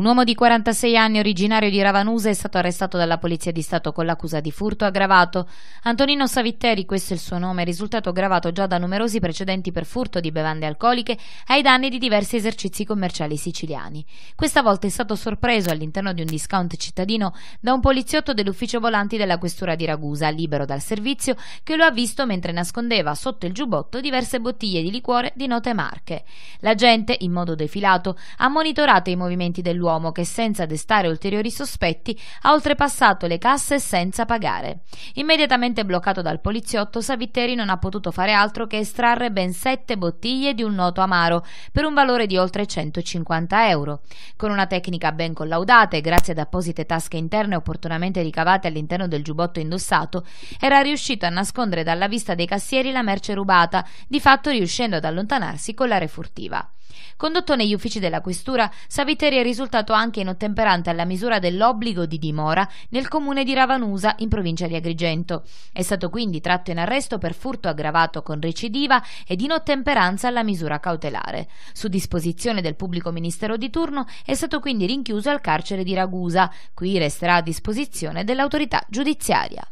Un uomo di 46 anni originario di Ravanusa è stato arrestato dalla Polizia di Stato con l'accusa di furto aggravato. Antonino Savitteri, questo è il suo nome, è risultato aggravato già da numerosi precedenti per furto di bevande alcoliche ai danni di diversi esercizi commerciali siciliani. Questa volta è stato sorpreso all'interno di un discount cittadino da un poliziotto dell'ufficio volanti della questura di Ragusa, libero dal servizio, che lo ha visto mentre nascondeva sotto il giubbotto diverse bottiglie di liquore di note marche. L'agente, in modo defilato, ha monitorato i movimenti dell'uomo l'uomo che senza destare ulteriori sospetti ha oltrepassato le casse senza pagare. Immediatamente bloccato dal poliziotto, Savitteri non ha potuto fare altro che estrarre ben sette bottiglie di un noto amaro per un valore di oltre 150 euro. Con una tecnica ben collaudata e grazie ad apposite tasche interne opportunamente ricavate all'interno del giubbotto indossato, era riuscito a nascondere dalla vista dei cassieri la merce rubata, di fatto riuscendo ad allontanarsi con la refurtiva. Condotto negli uffici della questura, Savitteri è risultato risultato anche in inottemperante alla misura dell'obbligo di dimora nel comune di Ravanusa, in provincia di Agrigento. È stato quindi tratto in arresto per furto aggravato con recidiva ed inottemperanza alla misura cautelare. Su disposizione del pubblico ministero di turno è stato quindi rinchiuso al carcere di Ragusa. Qui resterà a disposizione dell'autorità giudiziaria.